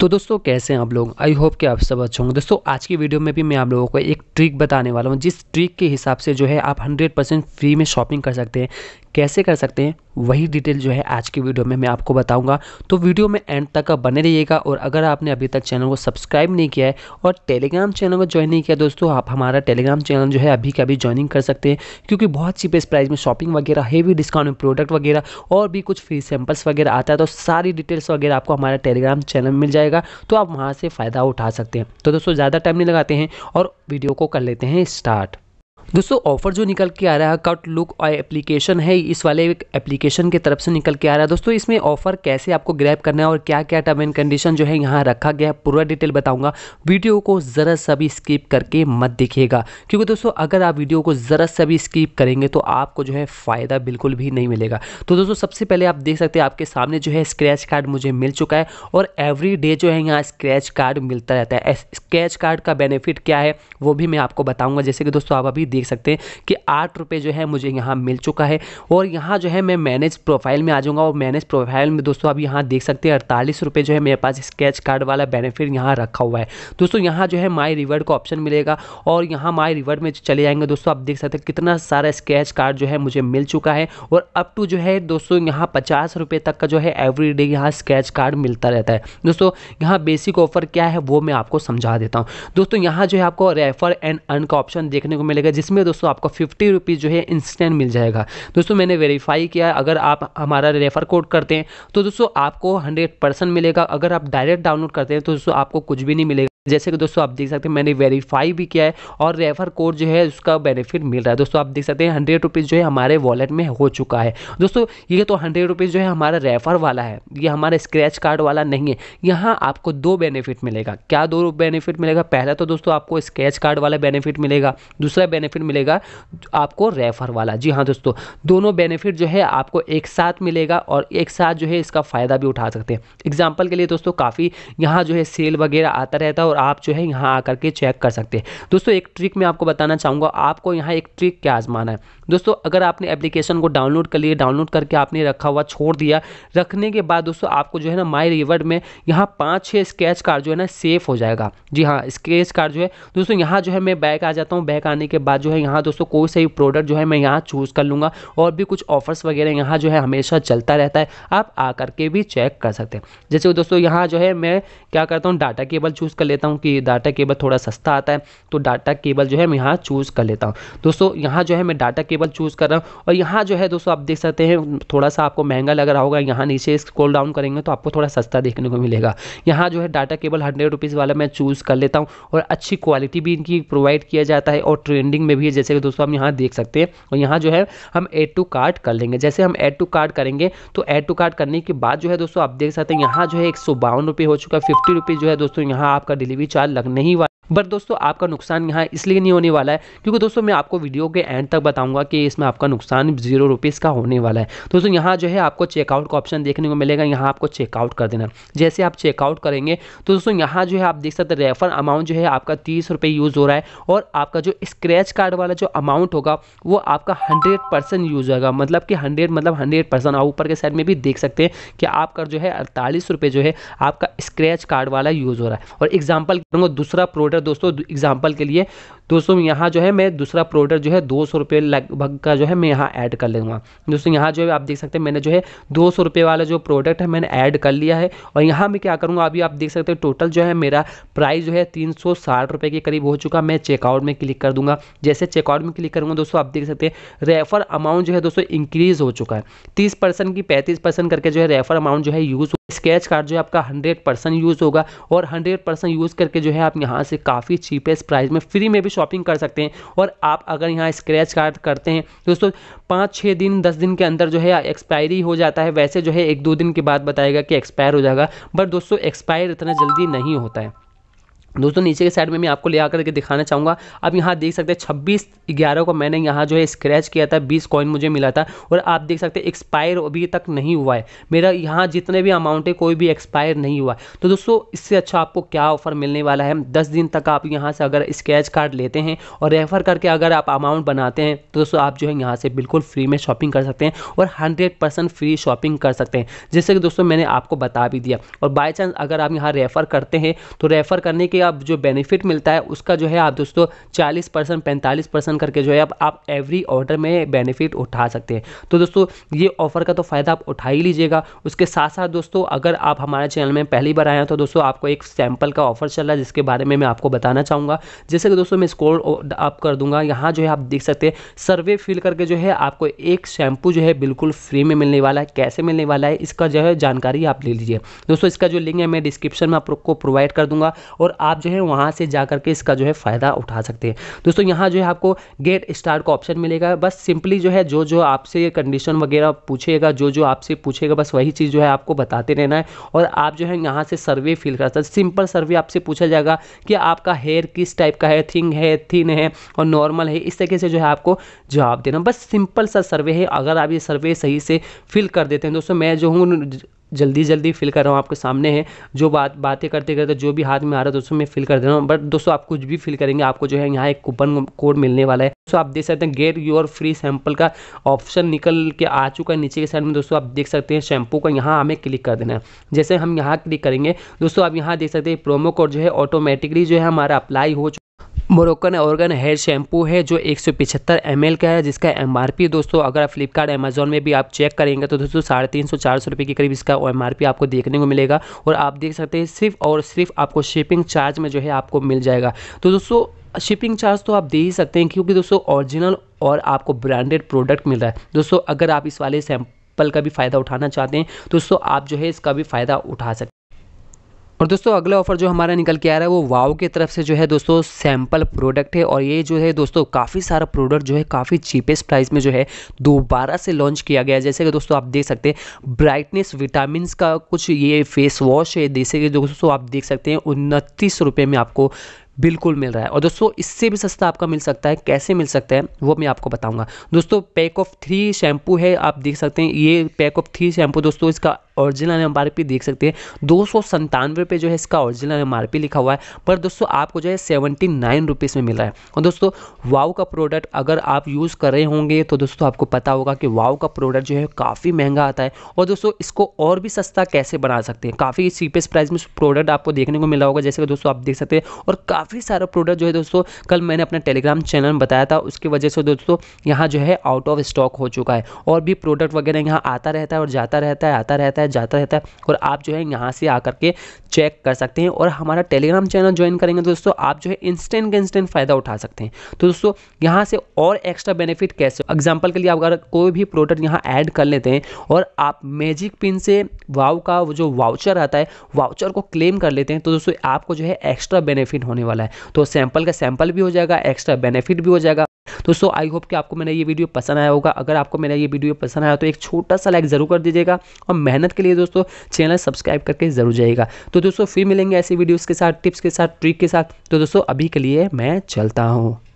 तो दोस्तों कैसे हैं आप लोग आई होप कि आप सब अच्छे होंगे दोस्तों आज की वीडियो में भी मैं आप लोगों को एक ट्रिक बताने वाला हूँ जिस ट्रिक के हिसाब से जो है आप 100% फ्री में शॉपिंग कर सकते हैं कैसे कर सकते हैं वही डिटेल जो है आज की वीडियो में मैं आपको बताऊंगा तो वीडियो में एंड तक बने रहिएगा और अगर आपने अभी तक चैनल को सब्सक्राइब नहीं किया है और टेलीग्राम चैनल को ज्वाइन नहीं किया दोस्तों आप हमारा टेलीग्राम चैनल जो है अभी का अभी ज्वाइनिंग कर सकते हैं क्योंकि बहुत चीपेस्ट प्राइस में शॉपिंग वगैरह हैवी डिस्काउंट में प्रोडक्ट वगैरह और भी कुछ फ्री सैम्पल्स वगैरह आता है तो सारी डिटेल्स वगैरह आपको हमारा टेलीग्राम चैनल मिल जाएगा तो आप वहाँ से फ़ायदा उठा सकते हैं तो दोस्तों ज़्यादा टाइम नहीं लगाते हैं और वीडियो को कर लेते हैं स्टार्ट दोस्तों ऑफर जो निकल के आ रहा है कट लुक और एप्लीकेशन है इस वाले एप्लीकेशन की तरफ से निकल के आ रहा है दोस्तों इसमें ऑफर कैसे आपको ग्रैप करना है और क्या क्या टर्म एंड कंडीशन जो है यहाँ रखा गया है पूरा डिटेल बताऊंगा वीडियो को ज़रा सा भी स्किप करके मत देखिएगा क्योंकि दोस्तों अगर आप वीडियो को ज़रा सा भी स्किप करेंगे तो आपको जो है फ़ायदा बिल्कुल भी नहीं मिलेगा तो दोस्तों सबसे पहले आप देख सकते हैं आपके सामने जो है स्क्रैच कार्ड मुझे मिल चुका है और एवरी डे जो है यहाँ स्क्रैच कार्ड मिलता रहता है स्क्रैच कार्ड का बेनिफिट क्या है वो भी मैं आपको बताऊँगा जैसे कि दोस्तों आप अभी देख सकते हैं कि आठ रुपये जो है मुझे यहाँ मिल चुका है और यहाँ जो है मैं मैनेज प्रोफाइल में आ जाऊँगा और मैनेज प्रोफाइल में दोस्तों आप यहाँ देख सकते हैं अड़तालीस रुपये जो है मेरे पास स्केच कार्ड वाला बेनिफिट यहाँ रखा हुआ है दोस्तों यहाँ जो है माई रिवर्ड का ऑप्शन मिलेगा और यहाँ माई रिवर्ड में चले जाएंगे दोस्तों आप देख सकते हैं कितना सारा स्केच कार्ड जो है मुझे मिल चुका है और अप टू जो है दोस्तों यहाँ पचास रुपये तक का जो है एवरी डे यहाँ स्केच कार्ड मिलता रहता है दोस्तों यहाँ बेसिक ऑफर क्या है वो मैं आपको समझा देता हूँ दोस्तों यहाँ जो है आपको रेफर एंड अर्न का ऑप्शन देखने को मिलेगा जिस इसमें दोस्तों आपको फिफ्टी रुपीज़ जो है इंस्टेंट मिल जाएगा दोस्तों मैंने वेरीफाई किया अगर आप हमारा रेफ़र कोड करते हैं तो दोस्तों आपको हंड्रेड मिलेगा अगर आप डायरेक्ट डाउनलोड करते हैं तो दोस्तों आपको कुछ भी नहीं मिलेगा जैसे कि दोस्तों आप देख सकते हैं मैंने वेरीफाई भी किया है और रेफर कोड जो है उसका बेनिफिट मिल रहा है दोस्तों आप देख सकते हैं हंड्रेड रुपीज़ जो है हमारे वॉलेट में हो चुका है दोस्तों ये तो हंड्रेड रुपीज़ जो है हमारा रेफर वाला है ये हमारा स्क्रैच कार्ड वाला नहीं है यहाँ आपको दो बेनिफिट मिलेगा क्या दो बेनिफिट मिलेगा पहला तो दोस्तों आपको स्क्रैच कार्ड वाला बेनिफिट मिलेगा दूसरा बेनिफिट मिलेगा आपको रेफर वाला जी हाँ दोस्तों दोनों बेनिफिट जो है आपको एक साथ मिलेगा और एक साथ जो है इसका फ़ायदा भी उठा सकते हैं एग्जाम्पल के लिए दोस्तों काफ़ी यहाँ जो है सेल वगैरह आता रहता है और आप जो है यहाँ आकर के चेक कर सकते हैं दोस्तों एक ट्रिक मैं आपको बताना चाहूँगा आपको यहाँ एक ट्रिक क्या आजमाना है दोस्तों अगर आपने एप्लीकेशन को डाउनलोड कर लिया डाउनलोड करके आपने रखा हुआ छोड़ दिया रखने के बाद दोस्तों आपको जो है ना माई रिवर्ड में यहाँ पाँच छः स्केच कार्ड जो है ना सेफ हो जाएगा जी हाँ स्केच कार्ड जो है दोस्तों यहाँ जो है मैं बैक आ जाता हूँ बैक आने के बाद जो है यहाँ दोस्तों कोई सही प्रोडक्ट जो है मैं यहाँ चूज़ कर लूँगा और भी कुछ ऑफर्स वगैरह यहाँ जो है हमेशा चलता रहता है आप आकर के भी चेक कर सकते हैं जैसे दोस्तों यहाँ जो है मैं क्या करता हूँ डाटा केबल चूज़ कर लेता लेता हूँ कि डाटा केबल थोड़ा सस्ता आता है तो डाटा केबल जो है मैं यहाँ चूज़ कर लेता हूँ दोस्तों यहाँ जो है मैं डाटा केबल चूज़ कर रहा हूँ और यहाँ जो है दोस्तों आप देख सकते हैं थोड़ा सा आपको महंगा लग रहा होगा यहाँ नीचे स्क्रोल डाउन करेंगे तो आपको थोड़ा सस्ता देखने को मिलेगा यहाँ जो है डाटा केबल हंड्रेड रुपीज़ वाला मैं चूज़ कर लेता हूँ और अच्छी क्वालिटी भी इनकी प्रोवाइड किया जाता है और ट्रेंडिंग में भी है जैसे कि दोस्तों हम यहाँ देख सकते हैं और यहाँ जो है हम एड टू कार्ड कर लेंगे जैसे हम एड टू कार्ड करेंगे तो एड टू कार्ड करने के बाद जो है दोस्तों आप देख सकते हैं यहाँ जो है एक सौ हो चुका है फिफ्टी जो है दोस्तों यहाँ आपका डिलीवरी चार्ज लगने ही वाली बट दोस्तों आपका नुकसान यहाँ इसलिए नहीं होने वाला है क्योंकि दोस्तों मैं आपको वीडियो के एंड तक बताऊंगा कि इसमें आपका नुकसान जीरो रुपीज़ का होने वाला है दोस्तों यहाँ जो है आपको चेकआउट का ऑप्शन देखने को मिलेगा यहाँ आपको चेकआउट कर देना जैसे आप चेकआउट करेंगे तो दोस्तों यहाँ जो है आप देख सकते रेफर अमाउंट जो है आपका तीस रुपये यूज़ हो रहा है और आपका जो स्क्रैच कार्ड वाला जो अमाउंट होगा वो आपका हंड्रेड परसेंट यूज़ होगा मतलब कि हंड्रेड मतलब हंड्रेड परसेंट आप ऊपर के साइड में भी देख सकते हैं कि आपका जो है अड़तालीस रुपये जो है आपका स्क्रैच कार्ड वाला यूज़ हो रहा है और एग्जाम्पल दूसरा प्रोडक्ट दोस्तों एग्जाम्पल के लिए दोस्तों यहाँ जो है मैं दूसरा प्रोडक्ट जो है दो सौ रुपये लगभग का जो है मैं यहाँ ऐड कर लूँगा दोस्तों यहाँ जो है आप देख सकते हैं मैंने जो है दो सौ रुपये वाला जो प्रोडक्ट है मैंने ऐड कर लिया है और यहाँ मैं क्या करूँगा अभी आप देख सकते हैं टोटल जो है मेरा प्राइस जो है तीन सौ साठ रुपये के करीब हो चुका मैं चेकआउट में क्लिक कर दूंगा जैसे चेकआउट में क्लिक करूँगा दोस्तों आप देख सकते हैं रेफर अमाउंट जो है दोस्तों इंक्रीज़ हो चुका है तीस परसेंट की पैंतीस परसेंट करके जो है रेफर अमाउंट जो है यूज़ स्केच कार्ड जो है आपका हंड्रेड परसेंट यूज़ होगा और हंड्रेड परसेंट यूज़ करके जो है आप यहाँ से काफ़ी चीपेस्ट प्राइस में फ्री में भी शॉपिंग कर सकते हैं और आप अगर यहाँ स्क्रैच कार्ड करते हैं दोस्तों पाँच छः दिन दस दिन के अंदर जो है एक्सपायरी हो जाता है वैसे जो है एक दो दिन के बाद बताएगा कि एक्सपायर हो जाएगा बट दोस्तों एक्सपायर इतना जल्दी नहीं होता है दोस्तों नीचे के साइड में मैं आपको ले आकर के दिखाना चाहूँगा आप यहाँ देख सकते हैं छब्बीस ग्यारह को मैंने यहाँ जो है स्क्रैच किया था बीस कॉइन मुझे मिला था और आप देख सकते हैं एक्सपायर अभी तक नहीं हुआ है मेरा यहाँ जितने भी अमाउंट है कोई भी एक्सपायर नहीं हुआ तो दोस्तों इससे अच्छा आपको क्या ऑफर मिलने वाला है दस दिन तक आप यहाँ से अगर स्क्रैच कार्ड लेते हैं और रेफर करके अगर आप अमाउंट बनाते हैं तो दोस्तों आप जो है यहाँ से बिल्कुल फ्री में शॉपिंग कर सकते हैं और हंड्रेड फ्री शॉपिंग कर सकते हैं जैसे कि दोस्तों मैंने आपको बता भी दिया और बाई चांस अगर आप यहाँ रेफ़र करते हैं तो रेफ़र करने के पे आप जो बेनिफिट मिलता है उसका जो है आप दोस्तों चालीस परसेंट पैंतालीस परसेंट करके जो है आप, आप एवरी ऑर्डर में बेनिफिट उठा सकते हैं तो दोस्तों ये ऑफर का तो फ़ायदा आप उठा ही लीजिएगा उसके साथ साथ दोस्तों अगर आप हमारे चैनल में पहली बार आए हैं तो दोस्तों आपको एक सैम्पल का ऑफर चल रहा है जिसके बारे में मैं आपको बताना चाहूँगा जैसे कि दोस्तों मैं स्कोर आप कर दूंगा यहाँ जो है आप देख सकते हैं सर्वे फिल करके जो है आपको एक शैम्पू जो है बिल्कुल फ्री में मिलने वाला है कैसे मिलने वाला है इसका जो है जानकारी आप ले लीजिए दोस्तों इसका जो लिंक है मैं डिस्क्रिप्शन में आपको प्रोवाइड कर दूंगा और आप आप जो है वहाँ से जा करके इसका जो है फ़ायदा उठा सकते हैं दोस्तों यहाँ जो है आपको गेट स्टार्ट का ऑप्शन मिलेगा बस सिंपली जो है जो जो आपसे कंडीशन वगैरह पूछेगा जो जो आपसे पूछेगा बस वही चीज़ जो है आपको बताते रहना है और आप जो है यहाँ से सर्वे फिल कर सकते सिंपल सर्वे आपसे पूछा जाएगा कि आपका हेयर किस टाइप का है थिंग है थिन है और नॉर्मल है इस तरीके से जो है आपको जवाब देना बस सिंपल सा सर्वे है अगर आप ये सर्वे सही से फिल कर देते हैं दोस्तों मैं जो हूँ जल्दी जल्दी फिल कर रहा हूँ आपके सामने है जो बात बातें करते करते जो भी हाथ में आ रहा है दोस्तों मैं फिल कर दे रहा हूँ बट दोस्तों आप कुछ भी फिल करेंगे आपको जो है यहाँ एक कूपन कोड मिलने वाला है दोस्तों आप देख सकते हैं गेट योर फ्री सैंपल का ऑप्शन निकल के आ चुका है नीचे के साइड में दोस्तों आप देख सकते हैं शैम्पू का यहाँ हमें क्लिक कर देना है जैसे हम यहाँ क्लिक करेंगे दोस्तों आप यहाँ देख सकते हैं प्रोमो कोड जो है ऑटोमेटिकली जो है हमारा अप्लाई हो मोरक्कन ऑर्गन हेयर शैम्पू है जो एक सौ का है जिसका एम दोस्तों अगर आप फ्लिपकार्ट अमेजोन में भी आप चेक करेंगे तो दोस्तों साढ़े तीन सौ चार सौ रुपये के करीब इसका एम आपको देखने को मिलेगा और आप देख सकते हैं सिर्फ और सिर्फ आपको शिपिंग चार्ज में जो है आपको मिल जाएगा तो दोस्तों शिपिंग चार्ज तो आप दे ही सकते हैं क्योंकि दोस्तों ओरिजिनल और आपको ब्रांडेड प्रोडक्ट मिल रहा है दोस्तों अगर आप इस वाले सैम्पल का भी फ़ायदा उठाना चाहते हैं तो दोस्तों आप जो है इसका भी फ़ायदा उठा सकते हैं और दोस्तों अगला ऑफर जो हमारा निकल के आ रहा है वो वाव की तरफ से जो है दोस्तों सैम्पल प्रोडक्ट है और ये जो है दोस्तों काफ़ी सारा प्रोडक्ट जो है काफ़ी चीपेस्ट प्राइस में जो है दोबारा से लॉन्च किया गया जैसे कि दोस्तों आप देख सकते हैं ब्राइटनेस विटामिन का कुछ ये फेस वॉश है जैसे कि दोस्तों आप देख सकते हैं उनतीस रुपये में आपको बिल्कुल मिल रहा है और दोस्तों इससे भी सस्ता आपका मिल सकता है कैसे मिल सकता है वो मैं आपको बताऊंगा दोस्तों पैक ऑफ थ्री शैम्पू है आप देख सकते हैं ये पैक ऑफ थ्री शैम्पू दोस्तों इसका ओरिजिनल एम आर देख सकते हैं दो सौ संतानवे पे जो है इसका ओरिजिनल एम लिखा हुआ है पर दोस्तों आपको जो है सेवेंटी नाइन रुपीज़ में मिल रहा है और दोस्तों वाव का प्रोडक्ट अगर आप यूज़ कर रहे होंगे तो दोस्तों आपको पता होगा कि वाव का प्रोडक्ट जो है काफ़ी महंगा आता है और दोस्तों इसको और भी सस्ता कैसे बना सकते हैं काफ़ी चीपेस्ट प्राइस में प्रोडक्ट आपको देखने को मिला होगा जैसे कि दोस्तों आप देख सकते हैं और काफ़ी सारा प्रोडक्ट जो है दोस्तों कल मैंने अपना टेलीग्राम चैनल में बताया था उसकी वजह से दोस्तों यहाँ जो है आउट ऑफ स्टॉक हो चुका है और भी प्रोडक्ट वगैरह यहाँ आता रहता है और जाता रहता है आता रहता है रहता है जाता रहता है और आप जो है यहाँ से आकर के चेक कर सकते हैं और हमारा टेलीग्राम चैनल ज्वाइन करेंगे तो दोस्तों आप जो है इंस्टेंट का इंस्टेंट फ़ायदा उठा सकते हैं तो दोस्तों यहाँ से और एक्स्ट्रा बेनिफिट कैसे एग्जाम्पल के लिए अगर कोई भी प्रोडक्ट यहाँ ऐड कर लेते हैं और आप मैजिक पिन से वाव का जो वाउचर आता है वाउचर को क्लेम कर लेते हैं तो दोस्तों आपको जो है एक्स्ट्रा बेनिफिट होने वाला है तो सैंपल का सैंपल भी हो जाएगा एक्स्ट्रा बेनिफिट भी हो जाएगा दोस्तों आई होप कि आपको मेरा ये वीडियो पसंद आया होगा अगर आपको मेरा ये वीडियो पसंद आया तो एक छोटा सा लाइक ज़रूर कर दीजिएगा और मेहनत के लिए दोस्तों चैनल सब्सक्राइब करके ज़रूर जाएगा तो दोस्तों फिर मिलेंगे ऐसे वीडियोज़ के साथ टिप्स के साथ ट्रिक के साथ तो दोस्तों अभी के लिए मैं चलता हूँ